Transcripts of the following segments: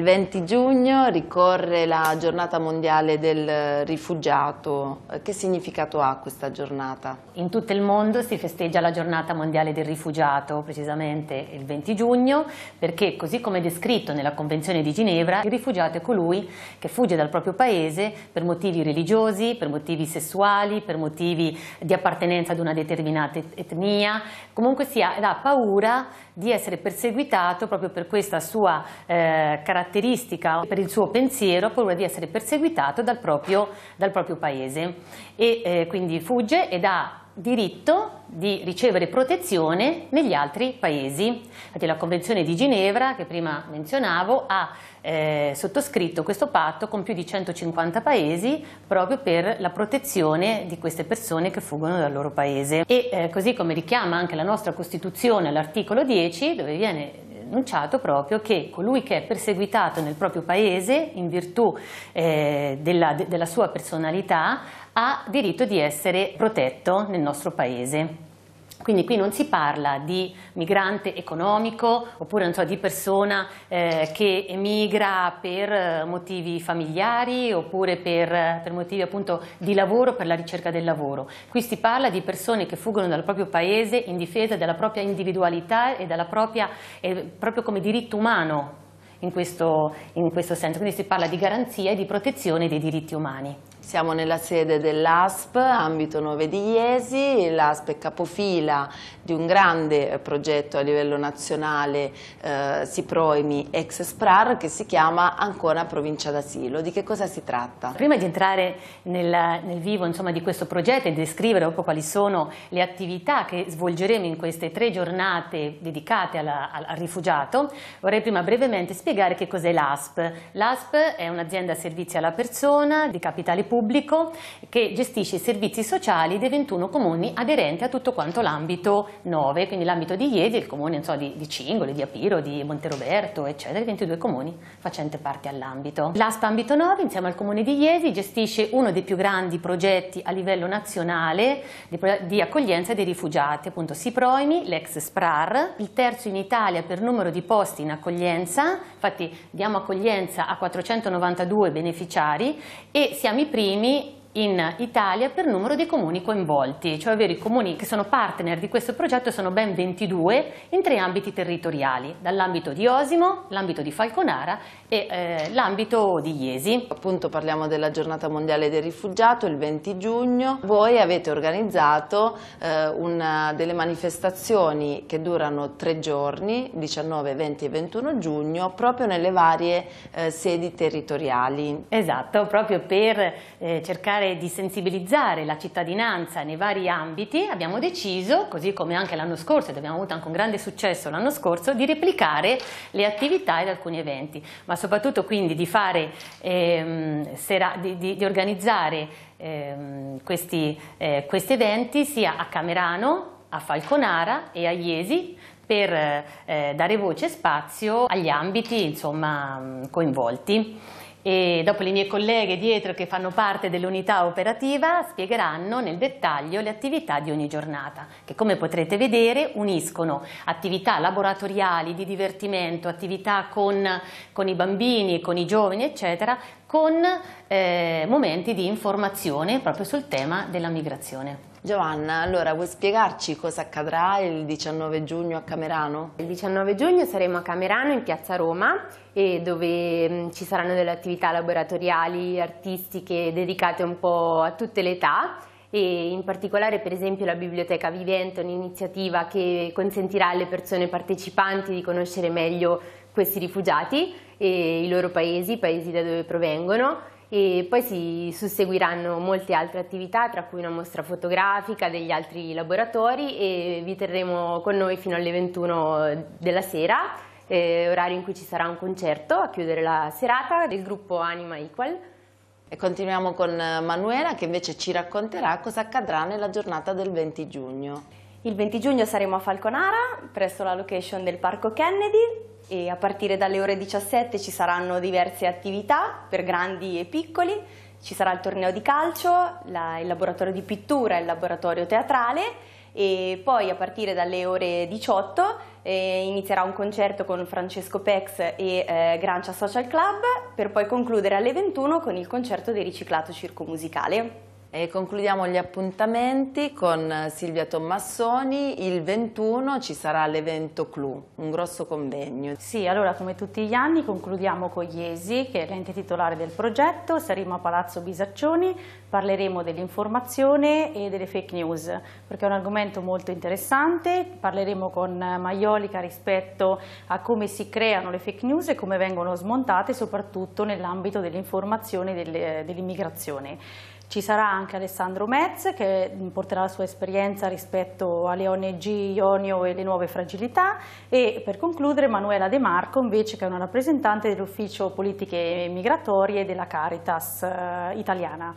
Il 20 giugno ricorre la giornata mondiale del rifugiato. Che significato ha questa giornata? In tutto il mondo si festeggia la giornata mondiale del rifugiato, precisamente il 20 giugno, perché così come descritto nella Convenzione di Ginevra, il rifugiato è colui che fugge dal proprio paese per motivi religiosi, per motivi sessuali, per motivi di appartenenza ad una determinata etnia, comunque sia, la paura di essere perseguitato proprio per questa sua eh, caratteristica caratteristica per il suo pensiero, ha paura di essere perseguitato dal proprio, dal proprio paese e eh, quindi fugge ed ha diritto di ricevere protezione negli altri paesi. Infatti la Convenzione di Ginevra, che prima menzionavo, ha eh, sottoscritto questo patto con più di 150 paesi proprio per la protezione di queste persone che fuggono dal loro paese. E eh, così come richiama anche la nostra Costituzione all'articolo 10, dove viene annunciato proprio che colui che è perseguitato nel proprio paese in virtù eh, della, de, della sua personalità ha diritto di essere protetto nel nostro paese. Quindi qui non si parla di migrante economico oppure so, di persona eh, che emigra per eh, motivi familiari oppure per, eh, per motivi appunto di lavoro, per la ricerca del lavoro. Qui si parla di persone che fuggono dal proprio paese in difesa della propria individualità e dalla propria, eh, proprio come diritto umano in questo, in questo senso. Quindi si parla di garanzia e di protezione dei diritti umani. Siamo nella sede dell'ASP, ambito 9 di Iesi, l'ASP è capofila di un grande eh, progetto a livello nazionale eh, Siproimi ex SPRAR che si chiama Ancona Provincia d'Asilo. Di che cosa si tratta? Prima di entrare nel, nel vivo insomma, di questo progetto e descrivere un po' quali sono le attività che svolgeremo in queste tre giornate dedicate alla, al, al rifugiato, vorrei prima brevemente spiegare che cos'è l'ASP. L'ASP è un'azienda servizi alla persona di capitali pubblico che gestisce i servizi sociali dei 21 comuni aderenti a tutto quanto l'ambito 9, quindi l'ambito di Iesi, il comune so, di, di Cingoli, di Apiro, di Monteroberto, eccetera, i 22 comuni facenti parte all'ambito. L'ASPA Ambito 9, insieme al comune di Iesi, gestisce uno dei più grandi progetti a livello nazionale di, di accoglienza dei rifugiati, appunto SIPROIMI, l'ex SPRAR, il terzo in Italia per numero di posti in accoglienza, infatti diamo accoglienza a 492 beneficiari e siamo i primi primi in Italia per numero di comuni coinvolti, cioè ovvero i comuni che sono partner di questo progetto sono ben 22 in tre ambiti territoriali, dall'ambito di Osimo, l'ambito di Falconara e eh, l'ambito di Iesi. Appunto parliamo della giornata mondiale del rifugiato il 20 giugno, voi avete organizzato eh, una, delle manifestazioni che durano tre giorni, 19, 20 e 21 giugno, proprio nelle varie eh, sedi territoriali. Esatto, proprio per eh, cercare cercare di sensibilizzare la cittadinanza nei vari ambiti abbiamo deciso, così come anche l'anno scorso, ed abbiamo avuto anche un grande successo l'anno scorso, di replicare le attività ed alcuni eventi, ma soprattutto quindi di, fare, ehm, sera, di, di, di organizzare ehm, questi, eh, questi eventi sia a Camerano, a Falconara e a Iesi per eh, dare voce e spazio agli ambiti insomma, coinvolti e dopo le mie colleghe dietro che fanno parte dell'unità operativa spiegheranno nel dettaglio le attività di ogni giornata che come potrete vedere uniscono attività laboratoriali di divertimento, attività con, con i bambini, con i giovani eccetera con eh, momenti di informazione proprio sul tema della migrazione. Giovanna, allora vuoi spiegarci cosa accadrà il 19 giugno a Camerano? Il 19 giugno saremo a Camerano in piazza Roma dove mm, ci saranno delle attività laboratoriali, artistiche dedicate un po' a tutte le età e in particolare per esempio la Biblioteca Vivente un'iniziativa che consentirà alle persone partecipanti di conoscere meglio questi rifugiati e i loro paesi, i paesi da dove provengono e poi si susseguiranno molte altre attività tra cui una mostra fotografica degli altri laboratori e vi terremo con noi fino alle 21 della sera eh, orario in cui ci sarà un concerto a chiudere la serata del gruppo Anima Equal e continuiamo con eh, Manuela che invece ci racconterà cosa accadrà nella giornata del 20 giugno. Il 20 giugno saremo a Falconara presso la location del Parco Kennedy e a partire dalle ore 17 ci saranno diverse attività per grandi e piccoli, ci sarà il torneo di calcio, la, il laboratorio di pittura, il laboratorio teatrale e poi a partire dalle ore 18 eh, inizierà un concerto con Francesco Pex e eh, Grancia Social Club per poi concludere alle 21 con il concerto di riciclato circo musicale. E concludiamo gli appuntamenti con Silvia Tommassoni, il 21 ci sarà l'evento Clou, un grosso convegno. Sì, allora come tutti gli anni concludiamo con Iesi, che è l'ente titolare del progetto, saremo a Palazzo Bisaccioni, parleremo dell'informazione e delle fake news, perché è un argomento molto interessante, parleremo con Maiolica rispetto a come si creano le fake news e come vengono smontate, soprattutto nell'ambito dell'informazione e dell'immigrazione. Ci sarà anche Alessandro Metz che mm, porterà la sua esperienza rispetto alle ONG Ionio e le nuove fragilità e per concludere Manuela De Marco invece che è una rappresentante dell'ufficio politiche migratorie della Caritas eh, italiana.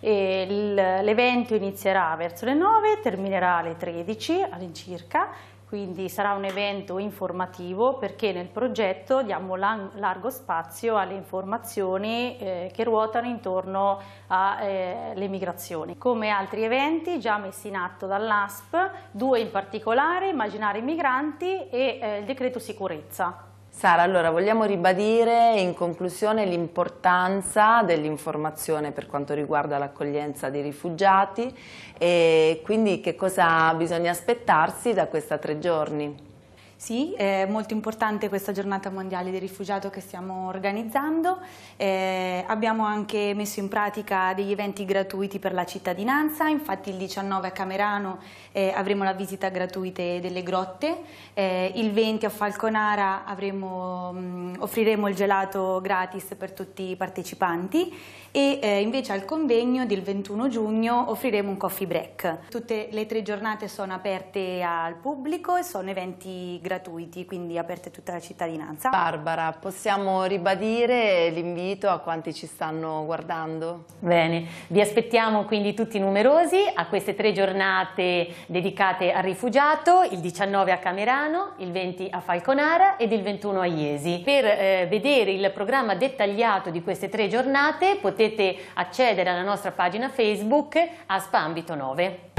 L'evento inizierà verso le 9, terminerà alle 13 all'incirca quindi sarà un evento informativo perché nel progetto diamo largo spazio alle informazioni eh, che ruotano intorno alle eh, migrazioni. Come altri eventi già messi in atto dall'ASP, due in particolare, Immaginare i migranti e eh, il decreto sicurezza Sara, allora vogliamo ribadire in conclusione l'importanza dell'informazione per quanto riguarda l'accoglienza di rifugiati e quindi che cosa bisogna aspettarsi da questa tre giorni? Sì, è molto importante questa giornata mondiale del rifugiato che stiamo organizzando. Eh, abbiamo anche messo in pratica degli eventi gratuiti per la cittadinanza, infatti il 19 a Camerano eh, avremo la visita gratuita delle grotte, eh, il 20 a Falconara avremo, mh, mm, offriremo il gelato gratis per tutti i partecipanti e eh, invece al convegno del 21 giugno offriremo un coffee break. Tutte le tre giornate sono aperte al pubblico e sono eventi gratuiti gratuiti, quindi aperte a tutta la cittadinanza. Barbara, possiamo ribadire l'invito a quanti ci stanno guardando? Bene, vi aspettiamo quindi tutti numerosi a queste tre giornate dedicate al rifugiato, il 19 a Camerano, il 20 a Falconara ed il 21 a Iesi. Per eh, vedere il programma dettagliato di queste tre giornate potete accedere alla nostra pagina Facebook a Spambito 9.